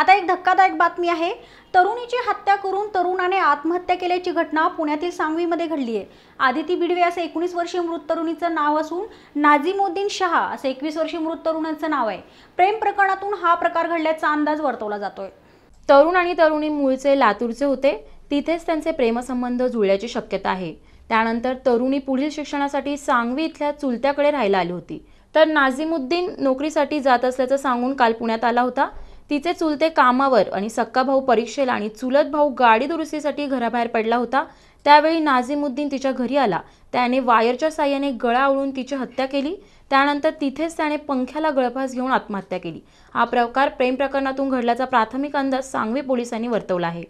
आता एक धक्कादायक बातमी आहे तरुणीची हत्या करून तरुणाने आत्महत्या केल्याची घटना पुण्यातील सांगवीमध्ये घडली आहे आदिती बिडवे असं एकोणीस वर्षीय मृत तरुणीचं नाव असून नाझीमुद्दीन शहा असं एकवीस वर्षीय मृत तरुणाचं नाव आहे प्रेम प्रकरणातून हा प्रकार घडल्याचा अंदाज वर्तवला जातोय तरुण आणि तरुणी मूळचे लातूरचे होते तिथेच त्यांचे प्रेमसंबंध जुळल्याची शक्यता आहे त्यानंतर तरुणी पुढील शिक्षणासाठी सांगवी इथल्या चुलत्याकडे राहायला आली होती तर नाझीमुद्दीन नोकरीसाठी जात असल्याचं सांगून काल पुण्यात आला होता तिचे चुलते कामावर आणि सक्का भाऊ परीक्षेला आणि चुलत भाऊ गाडी दुरुस्तीसाठी घराबाहेर पडला होता त्यावेळी नाझिमुद्दीन तिच्या घरी आला त्याने वायरच्या साह्याने गळा आवळून तिची हत्या केली त्यानंतर तिथेच त्याने पंख्याला गळफास घेऊन आत्महत्या केली हा प्रकार प्रेम प्रकरणातून घडल्याचा प्राथमिक अंदाज सांगवी पोलिसांनी वर्तवला आहे